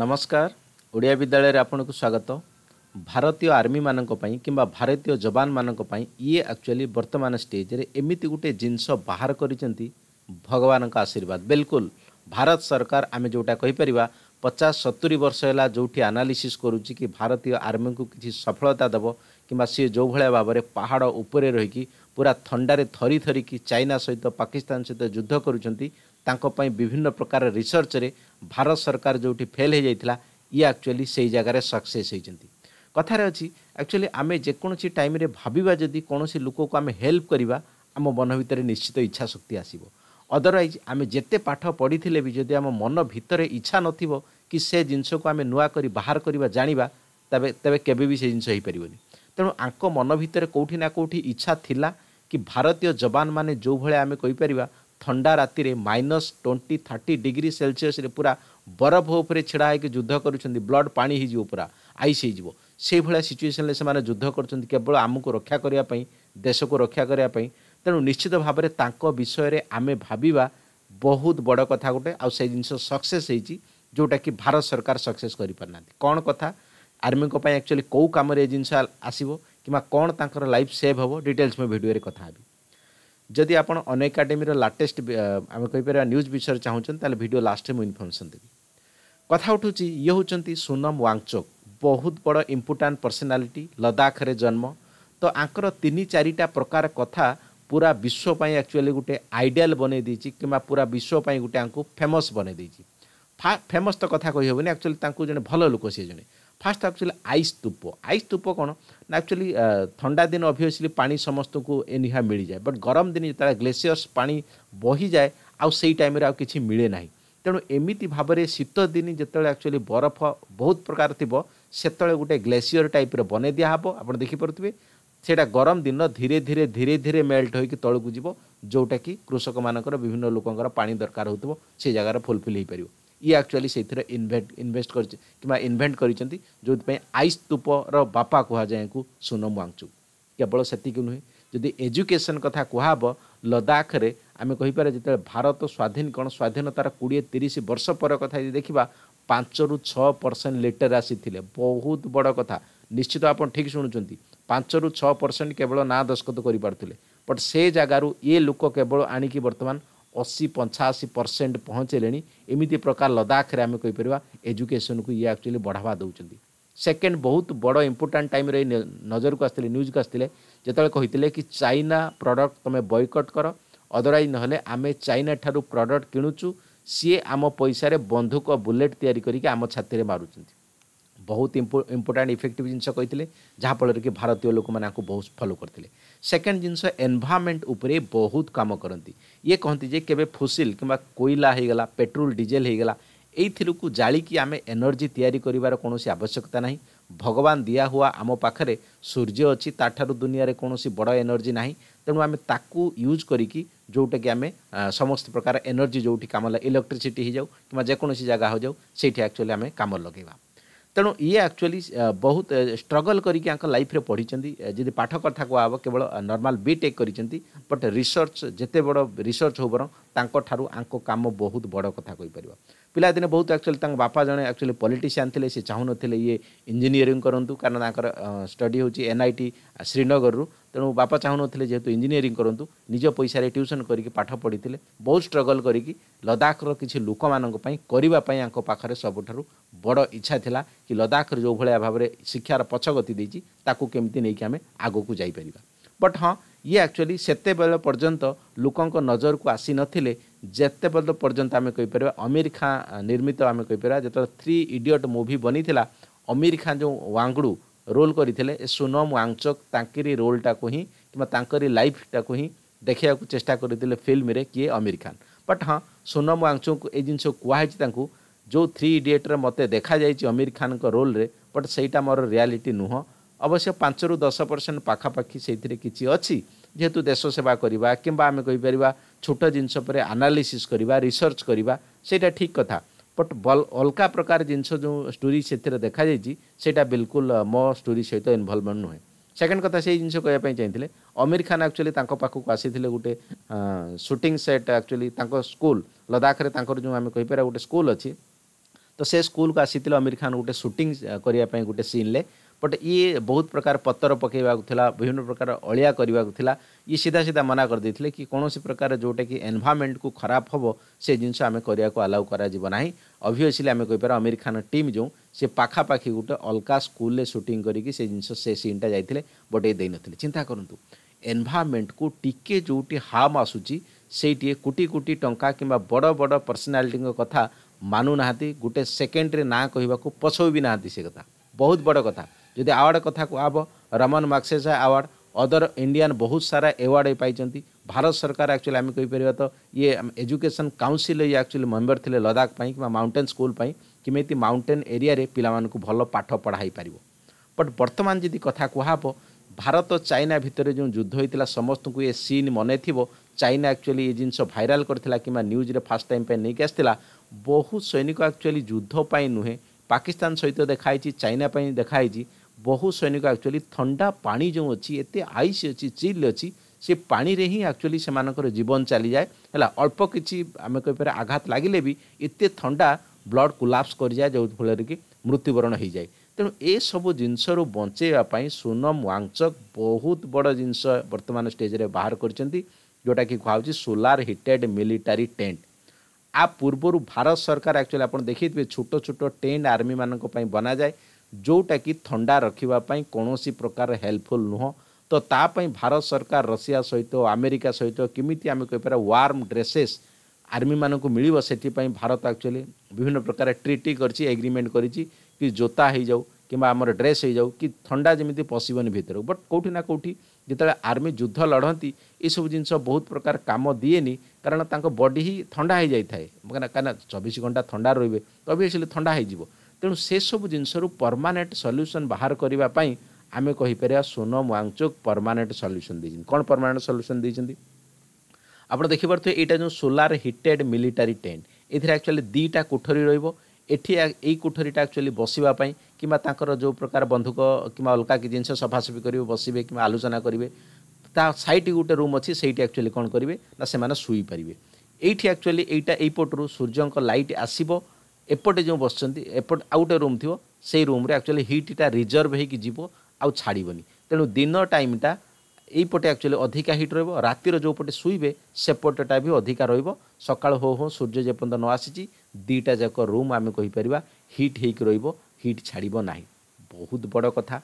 ନମସ୍କାର ଓଡ଼ିଆ ବିଦ୍ୟାଳୟରେ ଆପଣଙ୍କୁ ସ୍ୱାଗତ ଭାରତୀୟ ଆର୍ମିମାନଙ୍କ ପାଇଁ କିମ୍ବା ଭାରତୀୟ ଯବାନମାନଙ୍କ ପାଇଁ ଇଏ ଆକ୍ଚୁଆଲି ବର୍ତ୍ତମାନ ଷ୍ଟେଜ୍ରେ ଏମିତି ଗୋଟେ ଜିନିଷ ବାହାର କରିଛନ୍ତି ଭଗବାନଙ୍କ ଆଶୀର୍ବାଦ ବିଲକୁଲ ଭାରତ ସରକାର ଆମେ ଯେଉଁଟା କହିପାରିବା ପଚାଶ ସତୁରି ବର୍ଷ ହେଲା ଯେଉଁଠି ଆନାଲିସିସ୍ କରୁଛି କି ଭାରତୀୟ ଆର୍ମିକୁ କିଛି ସଫଳତା ଦେବ କିମ୍ବା ସିଏ ଯେଉଁଭଳିଆ ଭାବରେ ପାହାଡ଼ ଉପରେ ରହିକି ପୁରା ଥଣ୍ଡାରେ ଥରି ଥରିକି ଚାଇନା ସହିତ ପାକିସ୍ତାନ ସହିତ ଯୁଦ୍ଧ କରୁଛନ୍ତି ତାଙ୍କ ପାଇଁ ବିଭିନ୍ନ ପ୍ରକାର ରିସର୍ଚ୍ଚରେ ଭାରତ ସରକାର ଯେଉଁଠି ଫେଲ୍ ହୋଇଯାଇଥିଲା ଇଏ ଆକ୍ଚୁଆଲି ସେଇ ଜାଗାରେ ସକ୍ସେସ୍ ହୋଇଛନ୍ତି କଥାରେ ଅଛି ଆକ୍ଚୁଆଲି ଆମେ ଯେକୌଣସି ଟାଇମ୍ରେ ଭାବିବା ଯଦି କୌଣସି ଲୋକକୁ ଆମେ ହେଲ୍ପ କରିବା ଆମ ମନ ଭିତରେ ନିଶ୍ଚିତ ଇଚ୍ଛା ଶକ୍ତି ଆସିବ ଅଦରୱାଇଜ୍ ଆମେ ଯେତେ ପାଠ ପଢ଼ିଥିଲେ ବି ଯଦି ଆମ ମନ ଭିତରେ ଇଚ୍ଛା ନଥିବ କି ସେ ଜିନିଷକୁ ଆମେ ନୂଆ କରି ବାହାର କରିବା ଜାଣିବା ତେବେ ତେବେ କେବେ ବି ସେ ଜିନିଷ ହେଇପାରିବନି ତେଣୁ ଆଙ୍କ ମନ ଭିତରେ କେଉଁଠି ନା କେଉଁଠି ଇଚ୍ଛା ଥିଲା କି ଭାରତୀୟ ଯବାନମାନେ ଯେଉଁଭଳିଆ ଆମେ କହିପାରିବା ଥଣ୍ଡା ରାତିରେ ମାଇନସ୍ ଟ୍ୱେଣ୍ଟି ଥାର୍ଟି ଡିଗ୍ରୀ ସେଲସିୟସରେ ପୁରା ବରଫ ଉପରେ ଛିଡ଼ା ହୋଇକି ଯୁଦ୍ଧ କରୁଛନ୍ତି ବ୍ଲଡ୍ ପାଣି ହେଇଯିବ ପୁରା ଆଇସ୍ ହେଇଯିବ ସେଇଭଳିଆ ସିଚୁଏସନ୍ରେ ସେମାନେ ଯୁଦ୍ଧ କରୁଛନ୍ତି କେବଳ ଆମକୁ ରକ୍ଷା କରିବା ପାଇଁ ଦେଶକୁ ରକ୍ଷା କରିବା ପାଇଁ ତେଣୁ ନିଶ୍ଚିତ ଭାବରେ ତାଙ୍କ ବିଷୟରେ ଆମେ ଭାବିବା ବହୁତ ବଡ଼ କଥା ଗୋଟେ ଆଉ ସେ ଜିନିଷ ସକ୍ସେସ୍ ହେଇଛି ଯେଉଁଟାକି ଭାରତ ସରକାର ସକ୍ସେସ୍ କରିପାରୁନାହାନ୍ତି କ'ଣ କଥା ଆର୍ମିଙ୍କ ପାଇଁ ଆକ୍ଚୁଆଲି କେଉଁ କାମରେ ଏ ଜିନିଷ ଆସିବ କିମ୍ବା କ'ଣ ତାଙ୍କର ଲାଇଫ୍ ସେଭ୍ ହେବ ଡିଟେଲ୍ସ ମୁଁ ଭିଡ଼ିଓରେ କଥା ହେବି ଯଦି ଆପଣ ଅନ ଏକାଡେମୀର ଲାଟେଷ୍ଟ ଆମେ କହିପାରିବା ନ୍ୟୁଜ୍ ବିଷୟରେ ଚାହୁଁଛନ୍ତି ତାହେଲେ ଭିଡ଼ିଓ ଲାଷ୍ଟରେ ମୁଁ ଇନଫର୍ମେସନ୍ ଦେବି କଥା ଉଠୁଛି ଇଏ ହେଉଛନ୍ତି ସୁନମ ୱାଙ୍ଗଚୋକ୍ ବହୁତ ବଡ଼ ଇମ୍ପୋର୍ଟାଣ୍ଟ ପର୍ସନାଲିଟି ଲଦାଖରେ ଜନ୍ମ ତ ଆଙ୍କର ତିନି ଚାରିଟା ପ୍ରକାର କଥା ପୁରା ବିଶ୍ୱ ପାଇଁ ଆକ୍ଚୁଆଲି ଗୋଟେ ଆଇଡ଼ିଆଲ୍ ବନେଇ ଦେଇଛି କିମ୍ବା ପୁରା ବିଶ୍ୱ ପାଇଁ ଗୋଟେ ଆଙ୍କୁ ଫେମସ୍ ବନେଇ ଦେଇଛି ଫେମସ୍ ତ କଥା କହିହେବନି ଆକ୍ଚୁଆଲି ତାଙ୍କୁ ଜଣେ ଭଲ ଲୋକ ସିଏ ଜଣେ first actually ice stupa ice stupa କ'ଣ ଆକ୍ଚୁଆଲି ଥଣ୍ଡା ଦିନ ଅଭିଅସଲି ପାଣି ସମସ୍ତଙ୍କୁ ଏନିହା ମିଳିଯାଏ ବଟ୍ ଗରମ ଦିନ ଯେତେବେଳେ ଗ୍ଲେସିୟର୍ସ ପାଣି ବହିଯାଏ ଆଉ ସେଇ ଟାଇମ୍ରେ ଆଉ କିଛି ମିଳେ ନାହିଁ ତେଣୁ ଏମିତି ଭାବରେ ଶୀତ ଦିନ ଯେତେବେଳେ ଆକ୍ଚୁଆଲି ବରଫ ବହୁତ ପ୍ରକାର ଥିବ ସେତେବେଳେ ଗୋଟେ ଗ୍ଲେସିୟର୍ ଟାଇପ୍ର ବନେଇ ଦିଆହେବ ଆପଣ ଦେଖିପାରୁଥିବେ ସେଇଟା ଗରମ ଦିନ ଧୀରେ ଧୀରେ ଧୀରେ ଧୀରେ ମେଲ୍ଟ ହୋଇକି ତଳକୁ ଯିବ ଯେଉଁଟାକି କୃଷକମାନଙ୍କର ବିଭିନ୍ନ ଲୋକଙ୍କର ପାଣି ଦରକାର ହେଉଥିବ ସେ ଜାଗାରେ ଫୁଲଫିଲ୍ ହୋଇପାରିବ ଇଏ ଆକ୍ଚୁଆଲି ସେଇଥିରେ ଇନଭେଟ୍ ଇନଭେଷ୍ଟ କରି କିମ୍ବା ଇନଭେଣ୍ଟ କରିଛନ୍ତି ଯେଉଁଥିପାଇଁ ଆଇସ୍ ତୂପର ବାପା କୁହାଯାଏ ୟାଙ୍କୁ ସୁନମ ୱାଙ୍ଗଚୁକ୍ କେବଳ ସେତିକି ନୁହେଁ ଯଦି ଏଜୁକେସନ୍ କଥା କୁହାହେବ ଲଦାଖରେ ଆମେ କହିପାରେ ଯେତେବେଳେ ଭାରତ ସ୍ୱାଧୀନ କ'ଣ ସ୍ୱାଧୀନତାର କୋଡ଼ିଏ ତିରିଶ ବର୍ଷ ପର କଥା ଯଦି ଦେଖିବା ପାଞ୍ଚରୁ ଛଅ ପରସେଣ୍ଟ ଲେଟର୍ ଆସିଥିଲେ ବହୁତ ବଡ଼ କଥା ନିଶ୍ଚିତ ଆପଣ ଠିକ୍ ଶୁଣୁଛନ୍ତି ପାଞ୍ଚରୁ ଛଅ ପରସେଣ୍ଟ କେବଳ ନାଁ ଦସ୍ତଖତ କରିପାରୁଥିଲେ ବଟ୍ ସେ ଜାଗାରୁ ଏ ଲୋକ କେବଳ ଆଣିକି ବର୍ତ୍ତମାନ ଅଶୀ ପଞ୍ଚାଅଶୀ ପରସେଣ୍ଟ ପହଞ୍ଚେଇଲେଣି ଏମିତି ପ୍ରକାର ଲଦାଖରେ ଆମେ କହିପାରିବା ଏଜୁକେସନକୁ ଇଏ ଆକ୍ଚୁଆଲି ବଢ଼ାବା ଦେଉଛନ୍ତି ସେକେଣ୍ଡ ବହୁତ ବଡ଼ ଇମ୍ପୋର୍ଟାଣ୍ଟ ଟାଇମ୍ରେ ଏଇ ନଜରକୁ ଆସିଥିଲେ ନ୍ୟୁଜ୍କୁ ଆସିଥିଲେ ଯେତେବେଳେ କହିଥିଲେ କି ଚାଇନା ପ୍ରଡ଼କ୍ଟ ତୁମେ ବୟକଟ୍ କର ଅଦରୱାଇଜ୍ ନହେଲେ ଆମେ ଚାଇନା ଠାରୁ ପ୍ରଡ଼କ୍ଟ କିଣୁଛୁ ସିଏ ଆମ ପଇସାରେ ବନ୍ଧୁକ ବୁଲେଟ୍ ତିଆରି କରିକି ଆମ ଛାତିରେ ମାରୁଛନ୍ତି ବହୁତ ଇମ୍ପୋର୍ଟାଣ୍ଟ ଇଫେକ୍ଟିଭ୍ ଜିନିଷ କହିଥିଲେ ଯାହାଫଳରେ କି ଭାରତୀୟ ଲୋକମାନେ ଆକୁ ବହୁତ ଫଲୋ କରିଥିଲେ ସେକେଣ୍ଡ ଜିନିଷ ଏନ୍ଭାରମେଣ୍ଟ ଉପରେ ବହୁତ କାମ କରନ୍ତି ଇଏ କହନ୍ତି ଯେ କେବେ ଫୋସିଲ୍ କିମ୍ବା କୋଇଲା ହୋଇଗଲା ପେଟ୍ରୋଲ ଡିଜେଲ ହୋଇଗଲା ଏଇଥିରୁକୁ ଜାଳିକି ଆମେ ଏନର୍ଜି ତିଆରି କରିବାର କୌଣସି ଆବଶ୍ୟକତା ନାହିଁ ଭଗବାନ ଦିଆ ହୁଆ ଆମ ପାଖରେ ସୂର୍ଯ୍ୟ ଅଛି ତାଠାରୁ ଦୁନିଆରେ କୌଣସି ବଡ଼ ଏନର୍ଜି ନାହିଁ ତେଣୁ ଆମେ ତାକୁ ୟୁଜ୍ କରିକି ଯେଉଁଟାକି ଆମେ ସମସ୍ତ ପ୍ରକାର ଏନର୍ଜି ଯେଉଁଠି କାମ ଇଲେକ୍ଟ୍ରିସିଟି ହୋଇଯାଉ କିମ୍ବା ଯେକୌଣସି ଜାଗା ହୋଇଯାଉ ସେଇଠି ଆକ୍ଚୁଆଲି ଆମେ କାମରେ ଲଗାଇବା ତେଣୁ ଇଏ ଆକ୍ଚୁଆଲି ବହୁତ ଷ୍ଟ୍ରଗଲ୍ କରିକି ଆଙ୍କ ଲାଇଫ୍ରେ ପଢ଼ିଛନ୍ତି ଯଦି ପାଠ କଥା କୁହାହେବ କେବଳ ନର୍ମାଲ୍ ବି ଟେକ୍ କରିଛନ୍ତି ବଟ୍ ରିସର୍ଚ୍ଚ ଯେତେ ବଡ଼ ରିସର୍ଚ୍ଚ ହେଉ ବରଂ ତାଙ୍କଠାରୁ ଆଙ୍କ କାମ ବହୁତ ବଡ଼ କଥା କହିପାରିବା ପିଲାଦିନେ ବହୁତ ଆକ୍ଚୁଆଲି ତାଙ୍କ ବାପା ଜଣେ ଆକ୍ଚୁଆଲି ପଲିଟିସିଆନ୍ ଥିଲେ ସେ ଚାହୁଁନଥିଲେ ଇଏ ଇଞ୍ଜିନିୟରିଂ କରନ୍ତୁ କାରଣ ତାଙ୍କର ଷ୍ଟଡ଼ି ହେଉଛି ଏନ୍ ଆଇ ଟି ଶ୍ରୀନଗରରୁ ତେଣୁ ବାପା ଚାହୁଁନଥିଲେ ଯେହେତୁ ଇଞ୍ଜିନିୟରିଂ କରନ୍ତୁ ନିଜ ପଇସାରେ ଟ୍ୟୁସନ୍ କରିକି ପାଠ ପଢ଼ିଥିଲେ ବହୁତ ଷ୍ଟ୍ରଗଲ୍ କରିକି ଲଦାଖର କିଛି ଲୋକମାନଙ୍କ ପାଇଁ କରିବା ପାଇଁ ଆଙ୍କ ପାଖରେ ସବୁଠାରୁ ବଡ଼ ଇଚ୍ଛା ଥିଲା କି ଲଦାଖରେ ଯେଉଁ ଭଳିଆ ଭାବରେ ଶିକ୍ଷାର ପଛଗତି ଦେଇଛି ତାକୁ କେମିତି ନେଇକି ଆମେ ଆଗକୁ ଯାଇପାରିବା ବଟ୍ ହଁ ଇଏ ଆକ୍ଚୁଆଲି ସେତେବେଳେ ପର୍ଯ୍ୟନ୍ତ ଲୋକଙ୍କ ନଜରକୁ ଆସିନଥିଲେ ଯେତେ ପର୍ଯ୍ୟନ୍ତ ଆମେ କହିପାରିବା ଅମିର ଖାଁ ନିର୍ମିତ ଆମେ କହିପାରିବା ଯେତେବେଳେ ଥ୍ରୀ ଇଡ଼ିଅଟ୍ ମୁଭି ବନିଥିଲା ଅମିର ଖାଁ ଯେଉଁ ୱାଙ୍ଗୁଡ଼ୁ ରୋଲ୍ କରିଥିଲେ ଏ ସୁନମ ୱାଙ୍ଗଚକ୍ ତାଙ୍କରି ରୋଲ୍ଟାକୁ ହିଁ କିମ୍ବା ତାଙ୍କରି ଲାଇଫ୍ଟାକୁ ହିଁ ଦେଖିବାକୁ ଚେଷ୍ଟା କରିଥିଲେ ଫିଲ୍ମରେ କିଏ ଅମିର ଖାନ୍ ବଟ୍ ହଁ ସୁନମ ୱାଙ୍ଗଚୁଙ୍କୁ ଏ ଜିନିଷ କୁହାହେଇଛି ତାଙ୍କୁ ଯେଉଁ ଥ୍ରୀ ଇଡ଼ିଏଟ୍ରେ ମୋତେ ଦେଖାଯାଇଛି ଅମିର ଖାନ୍ଙ୍କ ରୋଲ୍ରେ ବଟ୍ ସେଇଟା ମୋର ରିଆଲିଟି ନୁହଁ ଅବଶ୍ୟ ପାଞ୍ଚରୁ ଦଶ ପରସେଣ୍ଟ ପାଖାପାଖି ସେଇଥିରେ କିଛି ଅଛି ଯେହେତୁ ଦେଶ ସେବା କରିବା କିମ୍ବା ଆମେ କହିପାରିବା ଛୋଟ ଜିନିଷ ପରେ ଆନାଲିସିସ୍ କରିବା ରିସର୍ଚ୍ଚ କରିବା ସେଇଟା ଠିକ୍ କଥା ବଟ୍ ଅଲଗା ପ୍ରକାର ଜିନିଷ ଯେଉଁ ଷ୍ଟୋରି ସେଥିରେ ଦେଖାଯାଇଛି ସେଇଟା ବିଲକୁଲ ମୋ ଷ୍ଟୋରି ସହିତ ଇନଭଲ୍ଭମେଣ୍ଟ ନୁହେଁ ସେକେଣ୍ଡ କଥା ସେଇ ଜିନିଷ କହିବା ପାଇଁ ଚାହିଁଥିଲେ ଅମିର ଖାନ୍ ଆକ୍ଚୁଆଲି ତାଙ୍କ ପାଖକୁ ଆସିଥିଲେ ଗୋଟେ ସୁଟିଂ ସେଟ୍ ଆକ୍ଚୁଆଲି ତାଙ୍କ ସ୍କୁଲ ଲଦାଖରେ ତାଙ୍କର ଯେଉଁ ଆମେ କହିପାରିବା ଗୋଟେ ସ୍କୁଲ ଅଛି ତ ସେ ସ୍କୁଲକୁ ଆସିଥିଲେ ଅମିର ଖାନ୍ ଗୋଟେ ସୁଟିଂ କରିବା ପାଇଁ ଗୋଟେ ସିନ୍ରେ ବଟ୍ ଇଏ ବହୁତ ପ୍ରକାର ପତର ପକାଇବାକୁ ଥିଲା ବିଭିନ୍ନ ପ୍ରକାର ଅଳିଆ କରିବାକୁ ଥିଲା ଇଏ ସିଧା ସିଧା ମନା କରିଦେଇଥିଲେ କି କୌଣସି ପ୍ରକାର ଯେଉଁଟାକି ଏନ୍ଭାରମେଣ୍ଟକୁ ଖରାପ ହେବ ସେ ଜିନିଷ ଆମେ କରିବାକୁ ଆଲାଉ କରାଯିବ ନାହିଁ ଅଭିଅସଲି ଆମେ କହିପାରିବା ଅମିର ଖାନ ଟିମ୍ ଯେଉଁ ସେ ପାଖାପାଖି ଗୋଟେ ଅଲଗା ସ୍କୁଲରେ ସୁଟିଂ କରିକି ସେ ଜିନିଷ ସେ ସିନ୍ଟା ଯାଇଥିଲେ ବଟ୍ ଏ ଦେଇନଥିଲେ ଚିନ୍ତା କରନ୍ତୁ ଏନ୍ଭାରମେଣ୍ଟକୁ ଟିକେ ଯେଉଁଠି ହାର୍ମ ଆସୁଛି ସେଇଠି କୋଟି କୋଟି ଟଙ୍କା କିମ୍ବା ବଡ଼ ବଡ଼ ପର୍ସନାଲିଟିଙ୍କ କଥା ମାନୁନାହାନ୍ତି ଗୋଟେ ସେକେଣ୍ଡରେ ନାଁ କହିବାକୁ ପଛଉ ବି ନାହାନ୍ତି ସେ କଥା ବହୁତ ବଡ଼ କଥା ଯଦି ଆୱାର୍ଡ଼ କଥା କୁହାବ Ramon Magsaysay award other Indian ବହୁତ ସାରା ଆୱାର୍ଡ଼ ଏ ପାଇଛନ୍ତି ଭାରତ ସରକାର ଆକ୍ଚୁଆଲି ଆମେ କହିପାରିବା ତ ଇଏ ଏଜୁକେସନ୍ କାଉନସିଲ୍ ଇଏ ଆକ୍ଚୁଆଲି ମେମ୍ବର ଥିଲେ ଲଦାଖ ପାଇଁ କିମ୍ବା ମାଉଣ୍ଟେନ୍ ସ୍କୁଲ୍ ପାଇଁ କେମିତି ମାଉଣ୍ଟେନ୍ ଏରିଆରେ ପିଲାମାନଙ୍କୁ ଭଲ ପାଠ ପଢ଼ାଇ ପାରିବ ବଟ୍ ବର୍ତ୍ତମାନ ଯଦି କଥା କୁହାହେବ ଭାରତ ଚାଇନା ଭିତରେ ଯେଉଁ ଯୁଦ୍ଧ ହୋଇଥିଲା ସମସ୍ତଙ୍କୁ ଏ ସିନ୍ ମନେ ଥିବ ଚାଇନା ଆକ୍ଚୁଆଲି ଏ ଜିନିଷ ଭାଇରାଲ୍ କରିଥିଲା କିମ୍ବା ନ୍ୟୁଜ୍ରେ ଫାର୍ଷ୍ଟ ଟାଇମ୍ ପାଇଁ ନେଇକି ଆସିଥିଲା ବହୁତ ସୈନିକ ଆକ୍ଚୁଆଲି ଯୁଦ୍ଧ ପାଇଁ ନୁହେଁ ପାକିସ୍ତାନ ସହିତ ଦେଖାହେଇଛି ଚାଇନା ପାଇଁ ଦେଖାହେଇଛି ବହୁ ସୈନିକ ଆକ୍ଚୁଆଲି ଥଣ୍ଡା ପାଣି ଯେଉଁ ଅଛି ଏତେ ଆଇସ୍ ଅଛି ଚିଲ୍ ଅଛି ସେ ପାଣିରେ ହିଁ ଆକ୍ଚୁଆଲି ସେମାନଙ୍କର ଜୀବନ ଚାଲିଯାଏ ହେଲା ଅଳ୍ପ କିଛି ଆମେ କହିପାରିବା ଆଘାତ ଲାଗିଲେ ବି ଏତେ ଥଣ୍ଡା ବ୍ଲଡ଼ କୁଲାପ୍ସ କରିଯାଏ ଯେଉଁଫଳରେ କି ମୃତ୍ୟୁବରଣ ହୋଇଯାଏ ତେଣୁ ଏସବୁ ଜିନିଷରୁ ବଞ୍ଚେଇବା ପାଇଁ ସୁନମ ୱାଙ୍ଗଚକ୍ ବହୁତ ବଡ଼ ଜିନିଷ ବର୍ତ୍ତମାନ ଷ୍ଟେଜ୍ରେ ବାହାର କରିଛନ୍ତି ଯେଉଁଟାକି କୁହାହେଉଛି ସୋଲାର ହିଟେଡ୍ ମିଲିଟାରୀ ଟେଣ୍ଟ ଆ ପୂର୍ବରୁ ଭାରତ ସରକାର ଆକ୍ଚୁଆଲି ଆପଣ ଦେଖେଇଥିବେ ଛୋଟ ଛୋଟ ଟେଣ୍ଟ ଆର୍ମିମାନଙ୍କ ପାଇଁ ବନାଯାଏ जोटा कि थंडा रखापी कौन प्रकार हेल्पफुल नुह तो ताप भारत सरकार रशिया सहित तो, आमेरिका सहित तो, किमी आम कहपर वार्म ड्रेसेस आर्मी मानक मिल से भारत आकचुअली विभिन्न प्रकार ट्रिटी कर एग्रीमेंट कर जोता हो जाऊ कि आम ड्रेस हो जाऊ कि थंडा जमी पशन भितर बट कौटिना ना कौटि जितने आर्मी युद्ध लड़ती ये सब जिन बहुत प्रकार कम दिए कारण बडी ही थंडा हो जाए क्या चबीश घंटा थंडा रोबे अभीअसली थंडा हो ତେଣୁ ସେସବୁ ଜିନିଷରୁ ପରମାନେଣ୍ଟ ସଲ୍ୟୁସନ୍ ବାହାର କରିବା ପାଇଁ ଆମେ କହିପାରିବା ସୋନମ ୱାଙ୍ଗଚୁକ୍ ପରମାନେଣ୍ଟ ସଲ୍ୟୁସନ୍ ଦେଇଛନ୍ତି କ'ଣ ପରମାନେଣ୍ଟ ସଲ୍ୟୁସନ୍ ଦେଇଛନ୍ତି ଆପଣ ଦେଖିପାରୁଥିବେ ଏଇଟା ଯେଉଁ ସୋଲାର ହିଟେଡ୍ ମିଲିଟାରୀ ଟେଣ୍ଟ ଏଥିରେ ଆକ୍ଚୁଆଲି ଦୁଇଟା କୋଠରୀ ରହିବ ଏଠି ଏଇ କୋଠରୀଟା ଆକ୍ଚୁଆଲି ବସିବା ପାଇଁ କିମ୍ବା ତାଙ୍କର ଯେଉଁ ପ୍ରକାର ବନ୍ଧୁକ କିମ୍ବା ଅଲଗା କି ଜିନିଷ ସଫାସଫି କରିବେ ବସିବେ କିମ୍ବା ଆଲୋଚନା କରିବେ ତା ସାଇଟ୍ ଗୋଟେ ରୁମ୍ ଅଛି ସେଇଠି ଆକ୍ଚୁଆଲି କ'ଣ କରିବେ ନା ସେମାନେ ଶୋଇପାରିବେ ଏଇଠି ଆକ୍ଚୁଆଲି ଏଇଟା ଏଇପଟରୁ ସୂର୍ଯ୍ୟଙ୍କ ଲାଇଟ୍ ଆସିବ ଏପଟେ ଯେଉଁ ବସିଛନ୍ତି ଏପଟ ଆଉ ଗୋଟେ ରୁମ୍ ଥିବ ସେଇ ରୁମ୍ରେ ଆକ୍ଚୁଆଲି ହିଟ୍ଟା ରିଜର୍ଭ ହେଇକି ଯିବ ଆଉ ଛାଡ଼ିବନି ତେଣୁ ଦିନ ଟାଇମ୍ଟା ଏଇପଟେ ଆକ୍ଚୁଆଲି ଅଧିକା ହିଟ୍ ରହିବ ରାତିର ଯେଉଁପଟେ ଶୋଇବେ ସେପଟଟା ବି ଅଧିକା ରହିବ ସକାଳ ହଉ ହଉ ସୂର୍ଯ୍ୟ ଯେପର୍ଯ୍ୟନ୍ତ ନ ଆସିଛି ଦୁଇଟା ଯାକ ରୁମ୍ ଆମେ କହିପାରିବା ହିଟ୍ ହେଇକି ରହିବ ହିଟ୍ ଛାଡ଼ିବ ନାହିଁ ବହୁତ ବଡ଼ କଥା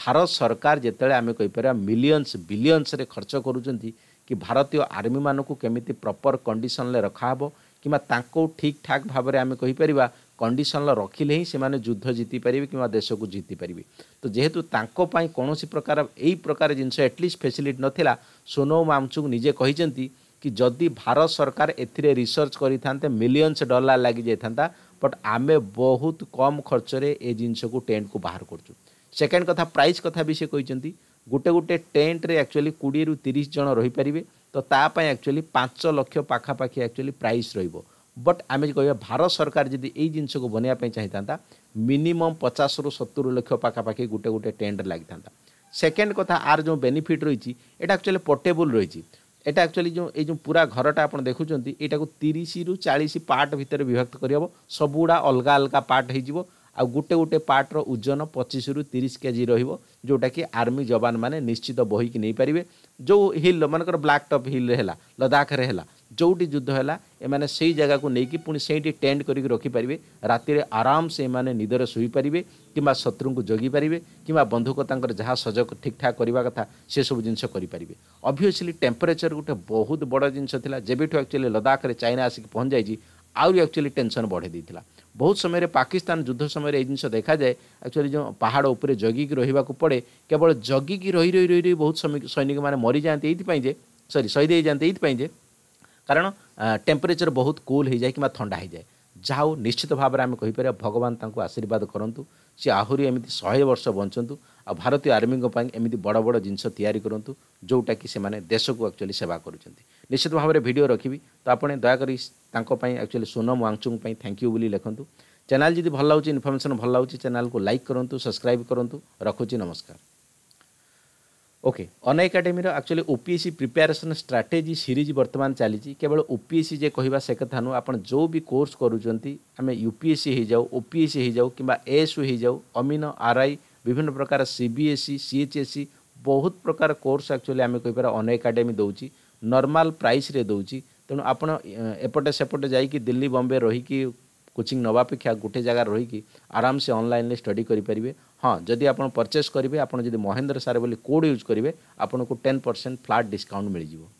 ଭାରତ ସରକାର ଯେତେବେଳେ ଆମେ କହିପାରିବା ମିଲିୟନ୍ସ ବିଲିୟନ୍ସରେ ଖର୍ଚ୍ଚ କରୁଛନ୍ତି କି ଭାରତୀୟ ଆର୍ମିମାନଙ୍କୁ କେମିତି ପ୍ରପର୍ କଣ୍ଡିସନରେ ରଖାହେବ କିମ୍ବା ତାଙ୍କୁ ଠିକ୍ ଠାକ୍ ଭାବରେ ଆମେ କହିପାରିବା କଣ୍ଡିସନର ରଖିଲେ ହିଁ ସେମାନେ ଯୁଦ୍ଧ ଜିତିପାରିବେ କିମ୍ବା ଦେଶକୁ ଜିତିପାରିବେ ତ ଯେହେତୁ ତାଙ୍କ ପାଇଁ କୌଣସି ପ୍ରକାର ଏଇ ପ୍ରକାର ଜିନିଷ ଆଟଲିଷ୍ଟ ଫେସିଲିଟି ନଥିଲା ସୋନୋ ମାମଚୁଙ୍ଗ ନିଜେ କହିଛନ୍ତି କି ଯଦି ଭାରତ ସରକାର ଏଥିରେ ରିସର୍ଚ୍ଚ କରିଥାନ୍ତେ ମିଲିୟନ୍ସ ଡଲାର ଲାଗିଯାଇଥାନ୍ତା ବଟ୍ ଆମେ ବହୁତ କମ୍ ଖର୍ଚ୍ଚରେ ଏ ଜିନିଷକୁ ଟେଣ୍ଟକୁ ବାହାର କରୁଛୁ ସେକେଣ୍ଡ କଥା ପ୍ରାଇସ୍ କଥା ବି ସେ କହିଛନ୍ତି ଗୋଟେ ଗୋଟେ ଟେଣ୍ଟରେ ଆକ୍ଚୁଆଲି କୋଡ଼ିଏରୁ ତିରିଶ ଜଣ ରହିପାରିବେ ତ ତା ପାଇଁ ଆକ୍ଚୁଆଲି ପାଞ୍ଚ ଲକ୍ଷ ପାଖାପାଖି ଆକ୍ଚୁଆଲି ପ୍ରାଇସ୍ ରହିବ ବଟ୍ ଆମେ କହିବା ଭାରତ ସରକାର ଯଦି ଏଇ ଜିନିଷକୁ ବନେଇବା ପାଇଁ ଚାହିଁଥାନ୍ତା ମିନିମମ୍ ପଚାଶରୁ ସତୁରି ଲକ୍ଷ ପାଖାପାଖି ଗୋଟେ ଗୋଟେ ଟେଣ୍ଡର ଲାଗିଥାନ୍ତା ସେକେଣ୍ଡ କଥା ଆର ଯେଉଁ ବେନିଫିଟ୍ ରହିଛି ଏଇଟା ଆକ୍ଚୁଆଲି ପୋର୍ଟେବୁଲ୍ ରହିଛି ଏଇଟା ଆକ୍ଚୁଆଲି ଯେଉଁ ଏଇ ଯେଉଁ ପୁରା ଘରଟା ଆପଣ ଦେଖୁଛନ୍ତି ଏଇଟାକୁ ତିରିଶରୁ ଚାଳିଶ ପାର୍ଟ ଭିତରେ ବିଭକ୍ତ କରିହେବ ସବୁଗୁଡ଼ା ଅଲଗା ଅଲଗା ପାର୍ଟ পার্ট ଆଉ ଗୋଟେ ଗୋଟେ ପାର୍ଟର ଓଜନ ପଚିଶରୁ ତିରିଶ କେଜି ରହିବ ଯେଉଁଟାକି ଆର୍ମି ଯବାନମାନେ ନିଶ୍ଚିତ ବୋହିକି ନେଇପାରିବେ ଯେଉଁ ହିଲ୍ ମନେକର ବ୍ଲାକ୍ ଟପ୍ ହିଲ୍ରେ ହେଲା ଲଦାଖରେ ହେଲା ଯେଉଁଠି ଯୁଦ୍ଧ ହେଲା ଏମାନେ ସେଇ ଜାଗାକୁ ନେଇକି ପୁଣି ସେଇଠି ଟେଣ୍ଟ କରିକି ରଖିପାରିବେ ରାତିରେ ଆରାମସେ ଏମାନେ ନିଦରେ ଶୋଇପାରିବେ କିମ୍ବା ଶତ୍ରୁଙ୍କୁ ଜଗି ପାରିବେ କିମ୍ବା ବନ୍ଧୁକ ତାଙ୍କର ଯାହା ସଜଗ ଠିକ୍ଠାକ୍ କରିବା କଥା ସେସବୁ ଜିନିଷ କରିପାରିବେ ଅଭିୟସ୍ଲି ଟେମ୍ପରେଚର୍ ଗୋଟେ ବହୁତ ବଡ଼ ଜିନିଷ ଥିଲା ଯେବେଠୁ ଆକ୍ଚୁଆଲି ଲଦାଖରେ ଚାଇନା ଆସିକି ପହଞ୍ଚାଇଛି ଆହୁରି ଆକ୍ଚୁଆଲି ଟେନସନ୍ ବଢ଼େଇ ଦେଇଥିଲା ବହୁତ ସମୟରେ ପାକିସ୍ତାନ ଯୁଦ୍ଧ ସମୟରେ ଏଇ ଜିନିଷ ଦେଖାଯାଏ ଆକ୍ଚୁଆଲି ଯେଉଁ ପାହାଡ଼ ଉପରେ ଜଗିକି ରହିବାକୁ ପଡ଼େ କେବଳ ଜଗିକି ରହି ରହି ରହି ରହି ବହୁତ ସୈନିକମାନେ ମରିଯାଆନ୍ତି ଏଇଥିପାଇଁ ଯେ ସରି ଶହୀଦ ହେଇଯାଆନ୍ତି ଏଇଥିପାଇଁ ଯେ କାରଣ ଟେମ୍ପରେଚର୍ ବହୁତ କୁଲ୍ ହେଇଯାଏ କିମ୍ବା ଥଣ୍ଡା ହେଇଯାଏ ଯାହା ହଉ ନିଶ୍ଚିତ ଭାବରେ ଆମେ କହିପାରିବା ଭଗବାନ ତାଙ୍କୁ ଆଶୀର୍ବାଦ କରନ୍ତୁ ସେ ଆହୁରି ଏମିତି ଶହେ ବର୍ଷ ବଞ୍ଚନ୍ତୁ ଆଉ ଭାରତୀୟ ଆର୍ମିଙ୍କ ପାଇଁ ଏମିତି ବଡ଼ ବଡ଼ ଜିନିଷ ତିଆରି କରନ୍ତୁ ଯେଉଁଟାକି ସେମାନେ ଦେଶକୁ ଆକ୍ଚୁଆଲି ସେବା କରୁଛନ୍ତି ନିଶ୍ଚିତ ଭାବରେ ଭିଡ଼ିଓ ରଖିବି ତ ଆପଣ ଦୟାକରି ତାଙ୍କ ପାଇଁ ଆକ୍ଚୁଆଲି ସୋନମ ୱାଙ୍ଗଚୁଙ୍କ ପାଇଁ ଥ୍ୟାଙ୍କ ୟୁ ବୋଲି ଲେଖନ୍ତୁ ଚ୍ୟାନେଲ୍ ଯଦି ଭଲ ଲାଗୁଛି ଇନଫର୍ମେସନ୍ ଭଲ ଲାଗୁଛି ଚ୍ୟାନେଲ୍କୁ ଲାଇକ୍ କରନ୍ତୁ ସବସ୍କ୍ରାଇବ୍ କରନ୍ତୁ ରଖୁଛି ନମସ୍କାର ଓକେ ଅନ୍ ଏକାଡେମୀର actually O P S C preparation strategy series ବର୍ତ୍ତମାନ ଚାଲିଛି କେବଳ ଓ ପି ଏସ୍ ସି ଯେ କହିବା ସେ କଥା ନୁହଁ ଆପଣ ଯେଉଁ ବି କୋର୍ସ କରୁଛନ୍ତି ଆମେ ୟୁ ପି ଏସ୍ ସି ହୋଇଯାଉ ଓ ପି ଏସ୍ ସି ହୋଇଯାଉ କିମ୍ବା ଏଏସ୍ ହୋଇଯାଉ ଅମିନ ଆର୍ଆଇ विभिन्न प्रकार सी सी एस सीबीएसई सीएचएसई बहुत प्रकार कोर्स एक्चुअली आम कही पार अनएकाडेमी दौर नर्माल प्राइस दौर तेणु आपटे सेपटे जा दिल्ली बम्बे रहीकि कोचिंग नवापेक्षा गोटे जगह रहीकि आराम से अनलाइन स्टडी करेंगे हाँ जदि आप परचेस करेंगे आपड़ जब महेन्द्र सारे बोली कोड यूज करेंगे आपको टेन परसेंट फ्लाट डिस्काउंट मिल जाव